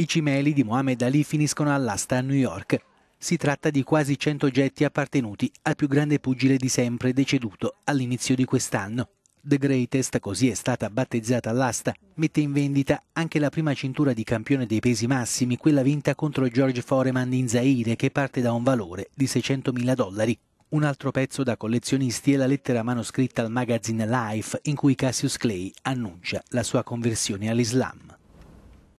I cimeli di Mohamed Ali finiscono all'asta a New York. Si tratta di quasi 100 oggetti appartenuti al più grande pugile di sempre deceduto all'inizio di quest'anno. The Greatest, così è stata battezzata all'asta, mette in vendita anche la prima cintura di campione dei pesi massimi, quella vinta contro George Foreman in Zaire, che parte da un valore di 600.000 dollari. Un altro pezzo da collezionisti è la lettera manoscritta al magazine Life in cui Cassius Clay annuncia la sua conversione all'Islam.